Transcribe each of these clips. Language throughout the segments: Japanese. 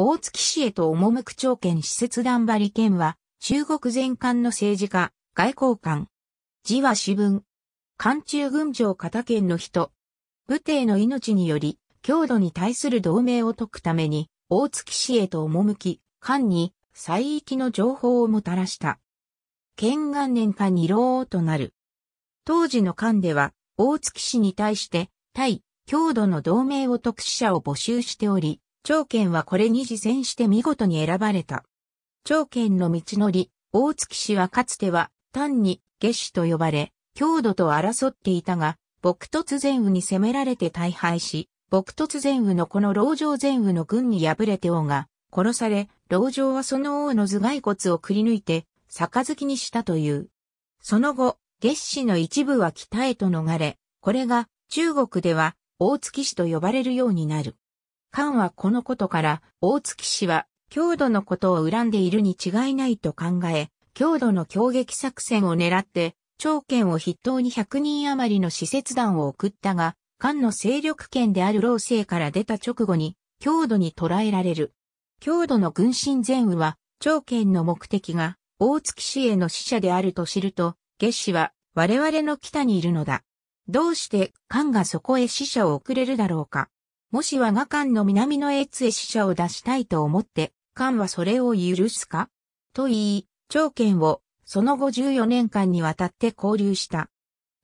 大月市へと赴く長県施設団張り県は、中国全館の政治家、外交官。字は私文。漢中軍上片県の人。武帝の命により、郷土に対する同盟を解くために、大月市へと赴き、官に、西域の情報をもたらした。県元年か二王となる。当時の官では、大月市に対して、対、郷土の同盟を特使者を募集しており、長剣はこれに自戦して見事に選ばれた。長剣の道のり、大月氏はかつては単に下氏と呼ばれ、強度と争っていたが、僕突前雨に攻められて大敗し、僕突前雨のこの牢城前雨の軍に敗れて王が殺され、牢城はその王の頭蓋骨をくり抜いて、杯にしたという。その後、月氏の一部は北へと逃れ、これが中国では大月氏と呼ばれるようになる。漢はこのことから、大月氏は、郷土のことを恨んでいるに違いないと考え、郷土の攻撃作戦を狙って、長剣を筆頭に100人余りの使節団を送ったが、漢の勢力圏である老政から出た直後に、郷土に捕らえられる。郷土の軍神前雨は、長剣の目的が、大月氏への使者であると知ると、月氏は、我々の北にいるのだ。どうして、漢がそこへ使者を送れるだろうか。もし我が艦の南の越へ死者を出したいと思って、艦はそれを許すかと言い、長剣をその後14年間にわたって交流した。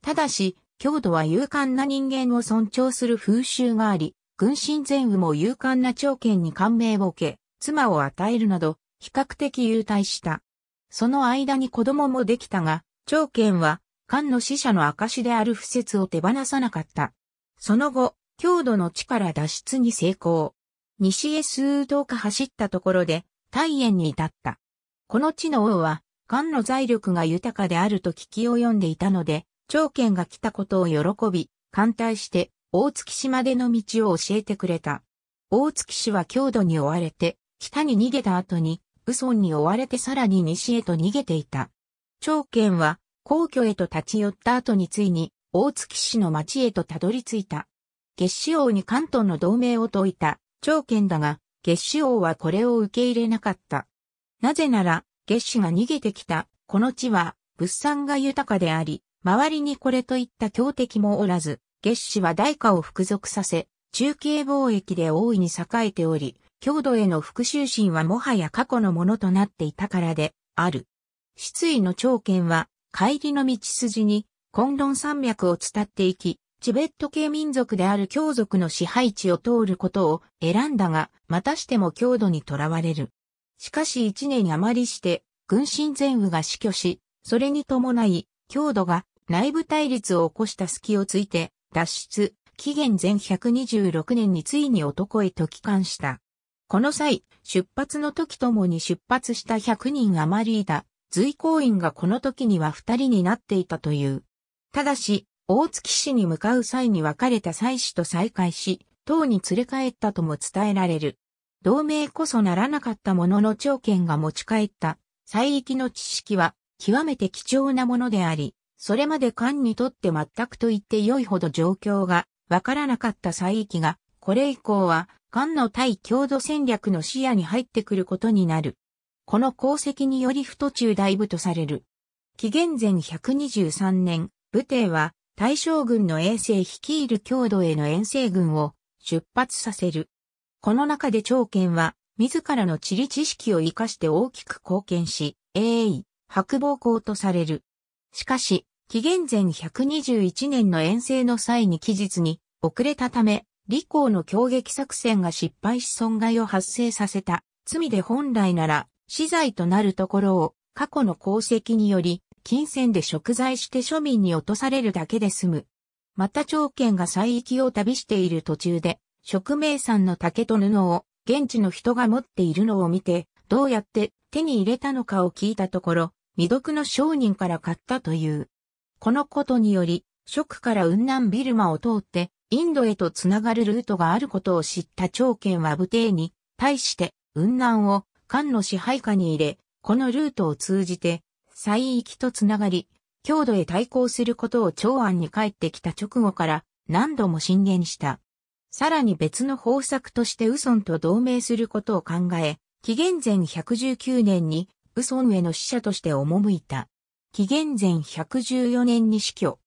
ただし、強度は勇敢な人間を尊重する風習があり、軍神前羽も勇敢な長剣に感銘を受け、妻を与えるなど、比較的優待した。その間に子供もできたが、長剣は、漢の死者の証である不説を手放さなかった。その後、強度の地から脱出に成功。西へ数頭日走ったところで、大円に至った。この地の王は、漢の財力が豊かであると聞き及んでいたので、長剣が来たことを喜び、艦隊して、大月市までの道を教えてくれた。大月市は強度に追われて、北に逃げた後に、ウソンに追われてさらに西へと逃げていた。長剣は、皇居へと立ち寄った後についに、大月市の町へとたどり着いた。月子王に関東の同盟を説いた、長剣だが、月子王はこれを受け入れなかった。なぜなら、月子が逃げてきた、この地は、物産が豊かであり、周りにこれといった強敵もおらず、月子は代価を服属させ、中継貿易で大いに栄えており、郷土への復讐心はもはや過去のものとなっていたからで、ある。失意の長剣は、帰りの道筋に、混崙山脈を伝っていき、チベット系民族である強族の支配地を通ることを選んだが、またしても強度にとらわれる。しかし一年余りして、軍神前部が死去し、それに伴い、強度が内部対立を起こした隙をついて、脱出、紀元前126年についに男へと帰還した。この際、出発の時ともに出発した100人余りいた、随行員がこの時には2人になっていたという。ただし、大月市に向かう際に別れた妻子と再会し、唐に連れ帰ったとも伝えられる。同盟こそならなかったものの長剣が持ち帰った西域の知識は極めて貴重なものであり、それまで漢にとって全くと言って良いほど状況がわからなかった西域が、これ以降は漢の対郷土戦略の視野に入ってくることになる。この功績により不途中大部とされる。紀元前123年、武帝は大将軍の遠征率いる郷土への遠征軍を出発させる。この中で長剣は、自らの地理知識を活かして大きく貢献し、永遠、白暴校とされる。しかし、紀元前121年の遠征の際に期日に遅れたため、李光の攻撃作戦が失敗し損害を発生させた罪で本来なら死罪となるところを過去の功績により金銭で食材して庶民に落とされるだけで済む。また長剣が西域を旅している途中で、植名産の竹と布を現地の人が持っているのを見て、どうやって手に入れたのかを聞いたところ、未読の商人から買ったという。このことにより、食から雲南ビルマを通って、インドへとつながるルートがあることを知った長剣は武帝に、対して、雲南を漢の支配下に入れ、このルートを通じて、西域とつながり、郷土へ対抗することを長安に帰ってきた直後から何度も進言した。さらに別の方策としてウソンと同盟することを考え、紀元前119年にウソンへの死者として赴いた。紀元前114年に死去。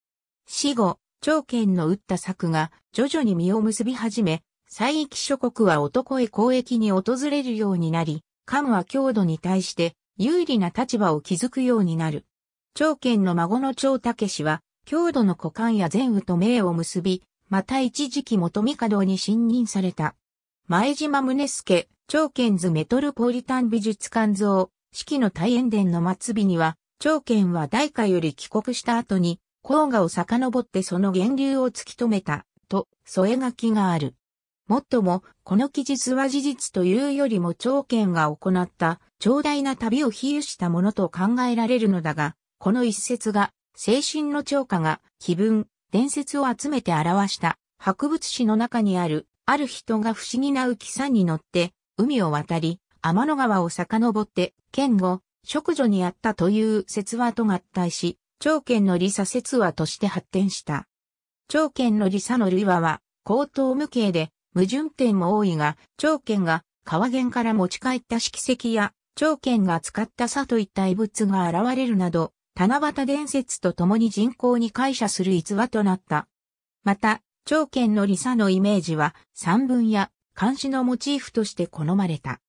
死後、長剣の打った策が徐々に実を結び始め、西域諸国は男へ交易に訪れるようになり、漢は郷土に対して有利な立場を築くようになる。長剣の孫の長武氏は、郷土の股間や前羽と名を結び、また一時期元帝に信任された。前島宗助、長剣図メトルポリタン美術館像、四季の大演殿の末尾には、長剣は大化より帰国した後に、黄河を遡ってその源流を突き止めた、と、添え書きがある。もっとも、この記述は事実というよりも長剣が行った長大な旅を比喩したものと考えられるのだが、この一節が、精神の超過が、気分、伝説を集めて表した、博物史の中にある、ある人が不思議な浮き山に乗って、海を渡り、天の川を遡って、剣後、食女にあったという説話と合体し、長剣の理沙説話として発展した。長剣の理沙の類話は、高等無形で、矛盾点も多いが、長剣が、川源から持ち帰った色石や、長剣が使った差といった遺物が現れるなど、七夕伝説と共に人口に感謝する逸話となった。また、長剣の理差のイメージは、散文や漢詩のモチーフとして好まれた。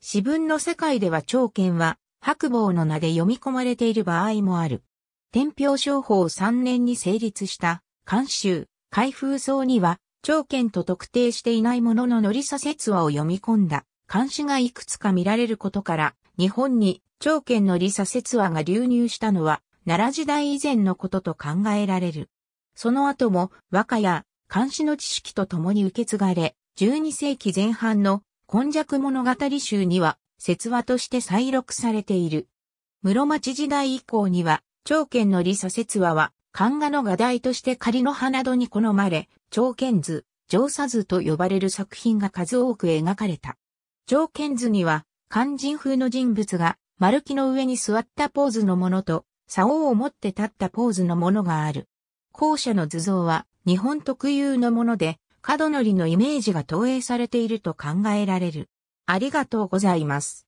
詩文の世界では長剣は、白棒の名で読み込まれている場合もある。天平商法3年に成立した、漢修、開封層には、長剣と特定していないものののり差説話を読み込んだ。監視がいくつか見られることから、日本に長剣の理左説話が流入したのは、奈良時代以前のことと考えられる。その後も和歌や漢詩の知識と共に受け継がれ、12世紀前半の今弱物語集には、説話として再録されている。室町時代以降には、長剣の理左説話は、漢画の画題として仮の葉などに好まれ、長剣図、上佐図と呼ばれる作品が数多く描かれた。条件図には、肝心風の人物が、丸木の上に座ったポーズのものと、竿を持って立ったポーズのものがある。後者の図像は、日本特有のもので、角のりのイメージが投影されていると考えられる。ありがとうございます。